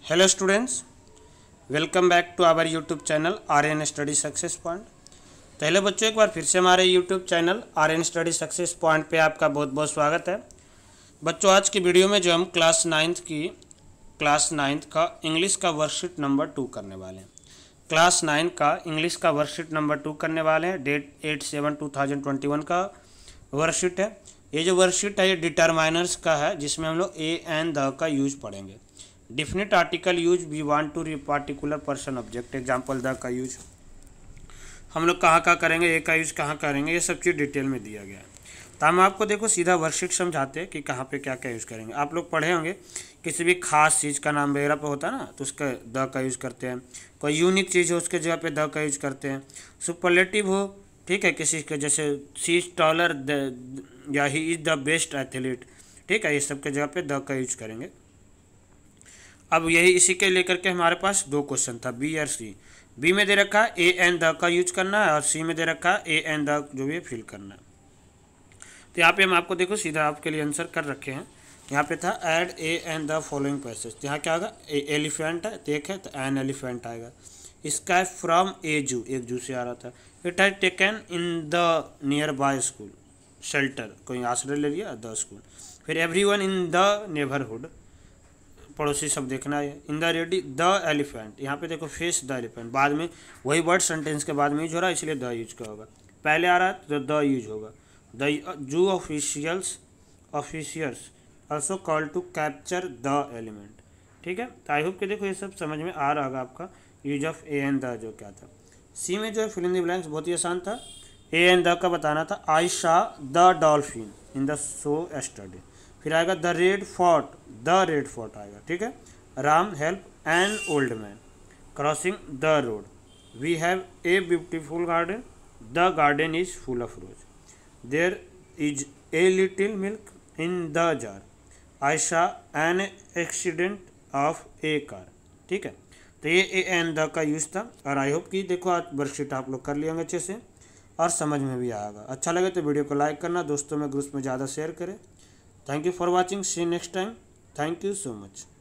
तो hello students welcome back to our YouTube channel R N study success point पहले बच्चों एक बार फिर से हमारे YouTube channel R N study success point पे आपका बहुत बहुत स्वागत है बच्चों आज की वीडियो में जो हम क्लास नाइन्थ की क्लास नाइन्थ का इंग्लिश का वर्कशीट नंबर टू करने वाले हैं क्लास नाइन का इंग्लिश का वर्कशीट नंबर टू करने वाले हैं date eight seven two thousand twenty one का वर्कशीट है ये जो वर्कशीट है ये डिटरमाइनर्स का है जिसमें हम लोग ए एन द का यूज पढ़ेंगे definite article use we want to re particular person object example the का यूज हम लोग कहाँ कहाँ करेंगे ए का यूज़ कहाँ करेंगे ये सब चीज़ डिटेल में दिया गया है तो हम आपको देखो सीधा वर्कशीट समझाते हैं कि कहाँ पे क्या क्या यूज़ करेंगे आप लोग पढ़े होंगे किसी भी खास चीज़ का नाम वगैरह पे होता है ना तो उसका द का यूज़ करते हैं कोई यूनिक चीज़ हो उसके जगह पे द का यूज़ करते हैं सुपरलेटिव हो ठीक है किसी के जैसे सी इज टॉलर या he is the best athlete ठीक है ये सब के जगह पे द का यूज करेंगे अब यही इसी के लेकर के हमारे पास दो क्वेश्चन था बी और सी बी में दे रखा है ए एन द का यूज करना है और सी में दे रखा है ए एन द जो भी है फिल करना है तो यहाँ पे हम आपको देखो सीधा आपके लिए आंसर कर रखे हैं यहाँ पे था add a an the following passage यहाँ क्या होगा ए एलिफेंट है देख है तो एन एलिफेंट तो आएगा इसका फ्रॉम ए जू एक जू से आ रहा था it has taken in the nearby school shelter कोई आश्रय ले लिया द स्कूल फिर every one in the neighbourhood पड़ोसी सब देखना है in the ready the elephant यहाँ पे देखो फेस द एलिफेंट बाद में वही वर्ड सेंटेंस के बाद में यूज हो रहा है इसलिए द यूज का होगा पहले आ रहा है तो द यूज होगा the zoo officials officers also call to capture the element ठीक है तो आई होप के देखो ये सब समझ में आ रहा होगा आपका use of a and the जो क्या था सी में जो है फिल्म इन ब्लैंक्स बहुत ही आसान था ए एन द का बताना था I saw the dolphin in the show yesterday फिर आएगा the Red Fort the Red Fort आएगा ठीक है Ram help an old man crossing the road we have a beautiful garden the garden is full of rose there is a little milk in the jar I saw an accident of a car ठीक है तो ये a an the का use था और I hope कि देखो आज वर्कशीट आप लोग कर लिए अच्छे से और समझ में भी आएगा अच्छा लगे तो वीडियो को लाइक करना दोस्तों में ग्रुप्स में ज़्यादा शेयर करें thank you for watching see next time Thank you so much.